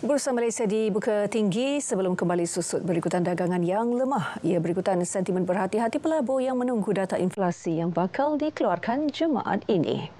Bursa Malaysia dibuka tinggi sebelum kembali susut berikutan dagangan yang lemah. Ia berikutan sentimen berhati-hati pelabur yang menunggu data inflasi yang bakal dikeluarkan Jumaat ini.